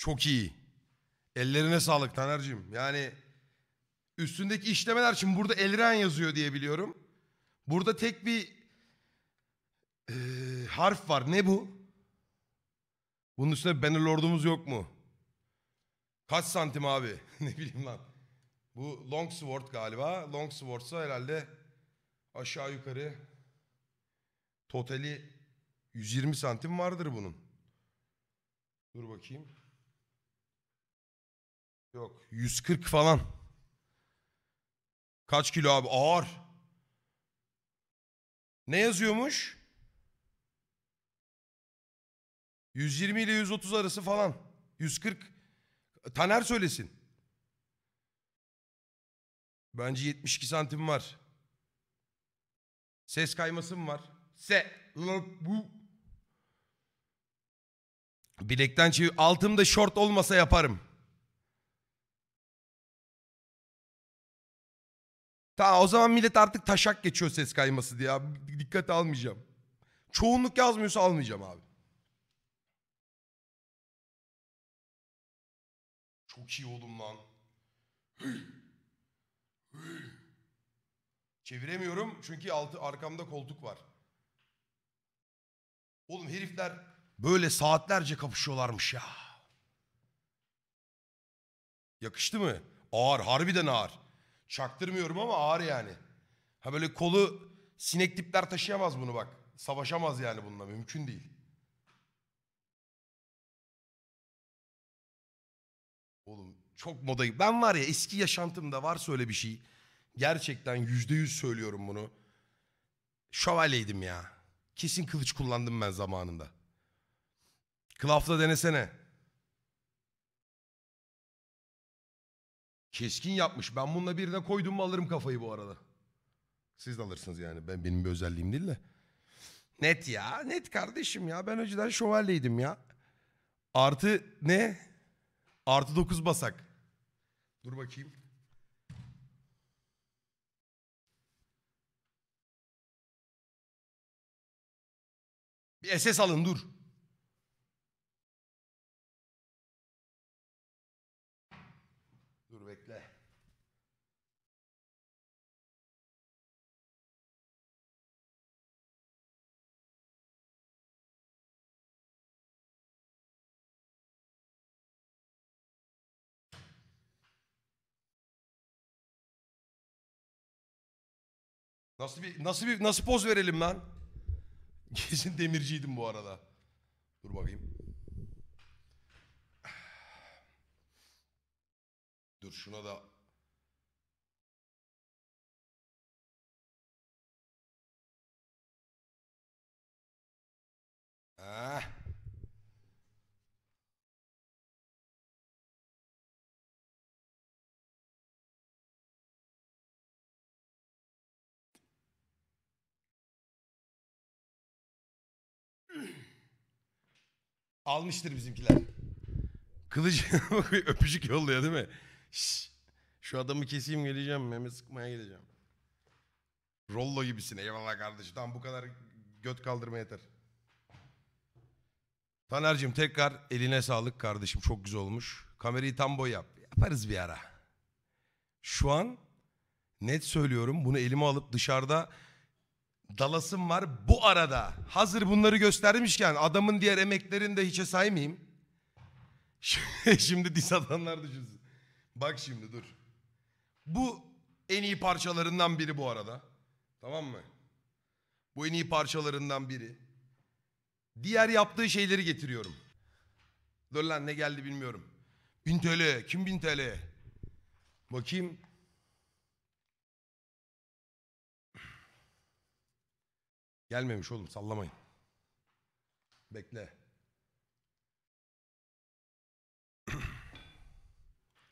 Çok iyi. Ellerine sağlık Taner'cim. Yani üstündeki işlemeler için burada Elren yazıyor diye biliyorum. Burada tek bir e, harf var. Ne bu? Bunun üstüne Bannerlord'umuz yok mu? Kaç santim abi? ne bileyim lan. Bu Longsword galiba. Longsword'sa herhalde aşağı yukarı totali 120 santim vardır bunun. Dur bakayım. Yok 140 falan. Kaç kilo abi? Ağır. Ne yazıyormuş? 120 ile 130 arası falan. 140. Taner söylesin. Bence 72 santim var. Ses kayması mı var? Se. Bu. Bilekten çevir. Altımda şort olmasa yaparım. Tamam o zaman millet artık taşak geçiyor ses kayması diye abi. Dikkate almayacağım. Çoğunluk yazmıyorsa almayacağım abi. Çok iyi oğlum lan. Çeviremiyorum çünkü altı arkamda koltuk var. Oğlum herifler böyle saatlerce kapışıyorlarmış ya. Yakıştı mı? Ağır, harbiden ağır. Çaktırmıyorum ama ağır yani. Ha böyle kolu sinek tipler taşıyamaz bunu bak. Savaşamaz yani bununla mümkün değil. Oğlum çok modayım. Ben var ya eski yaşantımda var söyle bir şey. Gerçekten yüzde yüz söylüyorum bunu. Şövalyeydim ya. Kesin kılıç kullandım ben zamanında. Klafla denesene. Keskin yapmış. Ben bununla birine koydum mu alırım kafayı bu arada. Siz de alırsınız yani. Ben benim bir özelliğim değil de. Net ya. Net kardeşim ya. Ben önceden şövalyeydim ya. Artı ne? Artı dokuz basak. Dur bakayım. Bir SS alın dur. Nasıl bir nasıl bir nasıl poz verelim lan? Kesin demirciydim bu arada. Dur bakayım. Dur şuna da Almıştır bizimkiler. Kılıcı öpücük yolluyor değil mi? Şş, şu adamı keseyim geleceğim. meme sıkmaya geleceğim. Rollo gibisin. Eyvallah kardeşim. Tam bu kadar göt kaldırma yeter. Taner'cim tekrar eline sağlık kardeşim. Çok güzel olmuş. Kamerayı tam boy yap. Yaparız bir ara. Şu an net söylüyorum bunu elime alıp dışarıda dalasım var. Bu arada hazır bunları göstermişken adamın diğer emeklerini de hiçe saymayayım. şimdi dis atanlar düşünsün. Bak şimdi dur. Bu en iyi parçalarından biri bu arada. Tamam mı? Bu en iyi parçalarından biri. Diğer yaptığı şeyleri getiriyorum. Dur lan ne geldi bilmiyorum. 1000 TL. Kim 1000 TL? Bakayım. Gelmemiş oğlum sallamayın. Bekle.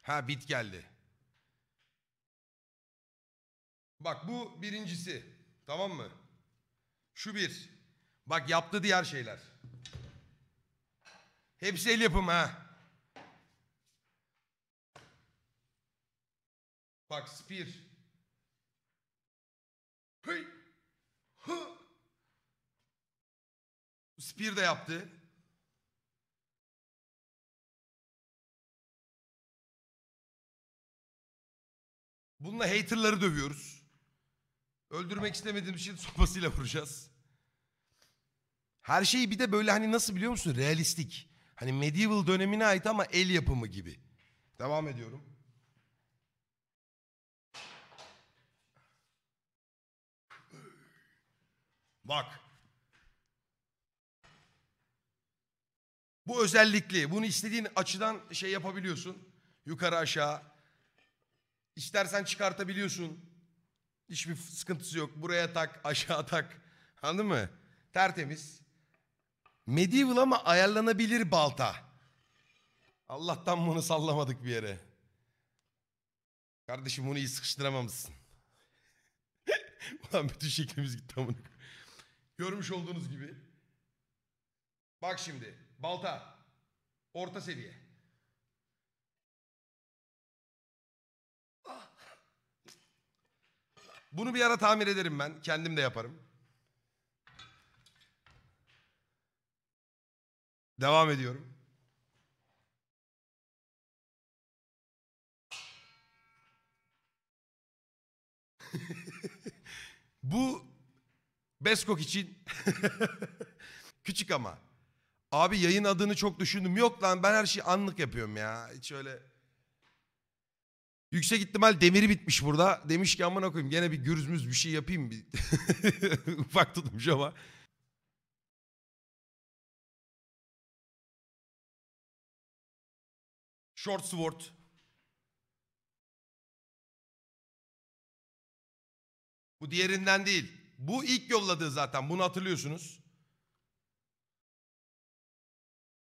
ha bit geldi. Bak bu birincisi. Tamam mı? Şu bir. Bak yaptı diğer şeyler. Hepsi el yapımı ha. Bak spir. Hey. Hı. Spear de yaptı. Bununla haterları dövüyoruz. Öldürmek istemediğim için sopasıyla vuracağız. Her şeyi bir de böyle hani nasıl biliyor musun? Realistik. Hani medieval dönemine ait ama el yapımı gibi. Devam ediyorum. Bak. Bu özellikli. Bunu istediğin açıdan şey yapabiliyorsun. Yukarı aşağı. İstersen çıkartabiliyorsun. Hiçbir sıkıntısı yok. Buraya tak, aşağı tak. Anladın mı? Tertemiz. Medieval ama ayarlanabilir balta. Allah'tan bunu sallamadık bir yere. Kardeşim bunu iyi sıkıştıramamışsın. Ulan bütün şeklimiz gitti amına. Görmüş olduğunuz gibi. Bak şimdi. Balta. Orta seviye. Ah. Bunu bir ara tamir ederim ben. Kendim de yaparım. Devam ediyorum. Bu Beskok için küçük ama Abi yayın adını çok düşündüm. Yok lan ben her şeyi anlık yapıyorum ya. Hiç öyle. Yüksek ihtimal demiri bitmiş burada. Demiş ki aman okuyayım gene bir gürüzmüz bir şey yapayım. Bir... Ufak tutmuş ama. Short sword. Bu diğerinden değil. Bu ilk yolladığı zaten. Bunu hatırlıyorsunuz.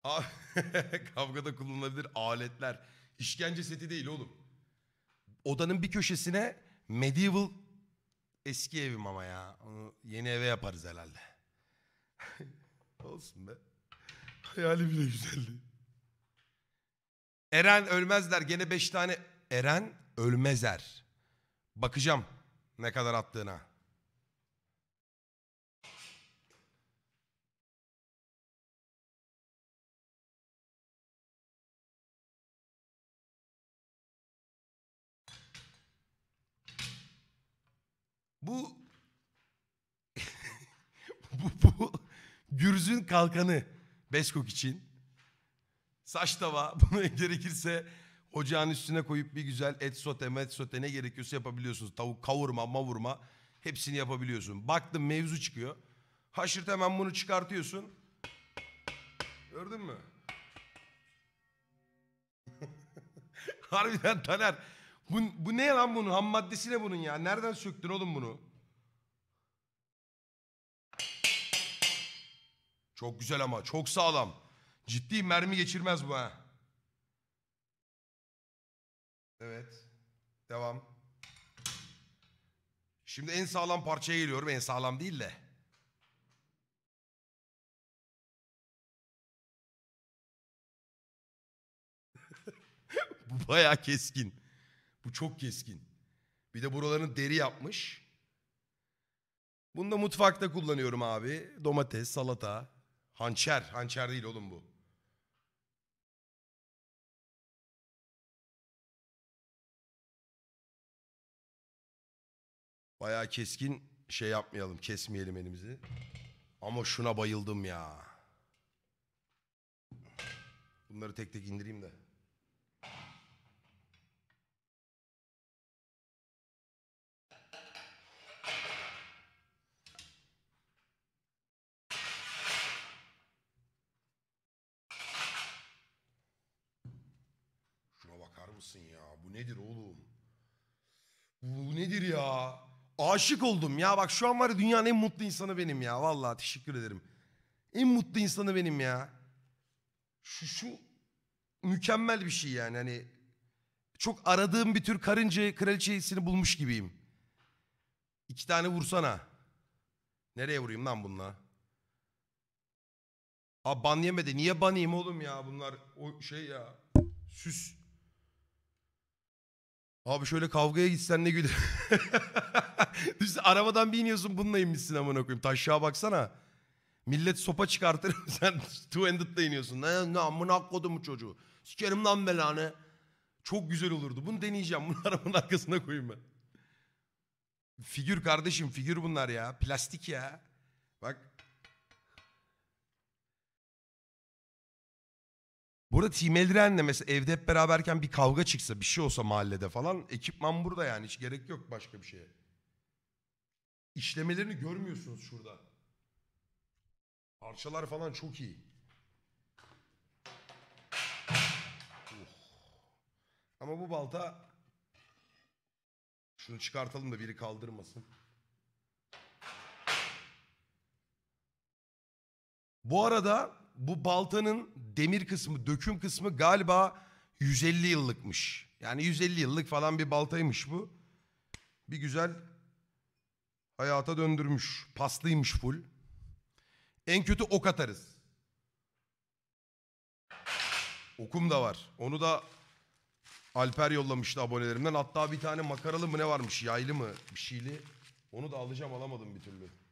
Abi, kavgada kullanılabilir aletler. İşkence seti değil oğlum. Odanın bir köşesine medieval eski evim ama ya. Onu yeni eve yaparız herhalde. Olsun be. Hayali bile güzeldi. Eren Ölmezler gene beş tane Eren Ölmezer. Bakacağım ne kadar attığına. Bu, bu, bu gürzün kalkanı Beskok için. Saç tava Buna gerekirse ocağın üstüne koyup bir güzel et sote met sote ne gerekiyorsa yapabiliyorsunuz. Tavuk kavurma mavurma hepsini yapabiliyorsun. Baktım mevzu çıkıyor. Haşırt hemen bunu çıkartıyorsun. Gördün mü? Harbiden Taner bu, bu ne lan bunun? Ham maddesi ne bunun ya? Nereden söktün oğlum bunu? Çok güzel ama. Çok sağlam. Ciddi mermi geçirmez bu ha. Evet. Devam. Şimdi en sağlam parçaya geliyorum. En sağlam değil de. bu baya keskin. Bu çok keskin. Bir de buraların deri yapmış. Bunu da mutfakta kullanıyorum abi. Domates, salata, hançer. Hançer değil oğlum bu. Bayağı keskin şey yapmayalım, kesmeyelim elimizi. Ama şuna bayıldım ya. Bunları tek tek indireyim de. Bakar mısın ya? Bu nedir oğlum? Bu nedir ya? Aşık oldum ya. Bak şu an var ya dünyanın en mutlu insanı benim ya. Vallahi teşekkür ederim. En mutlu insanı benim ya. Şu şu mükemmel bir şey yani. Hani çok aradığım bir tür karınca kraliçesini bulmuş gibiyim. İki tane vursana. Nereye vurayım lan bununla? Abi ban yemedi. Niye banayım oğlum ya? Bunlar o şey ya. Süs. Abi şöyle kavgaya gitsen ne güle. işte arabadan bir iniyorsun bununla inmişsin amına koyayım. Taşağa baksana. Millet sopa çıkartır sen two-handed'la iniyorsun. Ne, ne amına kodumu çocuğu. Sikerim lan belanı. Çok güzel olurdu. Bunu deneyeceğim. Bunu arabanın arkasına koyayım ben. Figür kardeşim figür bunlar ya. Plastik ya. Bak Burada Team Eldiren'le mesela evde hep beraberken bir kavga çıksa bir şey olsa mahallede falan ekipman burada yani hiç gerek yok başka bir şeye. İşlemelerini görmüyorsunuz şurada. Parçalar falan çok iyi. Oh. Ama bu balta şunu çıkartalım da biri kaldırmasın. Bu arada bu baltanın demir kısmı, döküm kısmı galiba 150 yıllıkmış. Yani 150 yıllık falan bir baltaymış bu. Bir güzel hayata döndürmüş. Paslıymış full. En kötü ok atarız. Okum da var. Onu da Alper yollamıştı abonelerimden. Hatta bir tane makaralı mı ne varmış yaylı mı bir şeyli. Onu da alacağım alamadım bir türlü.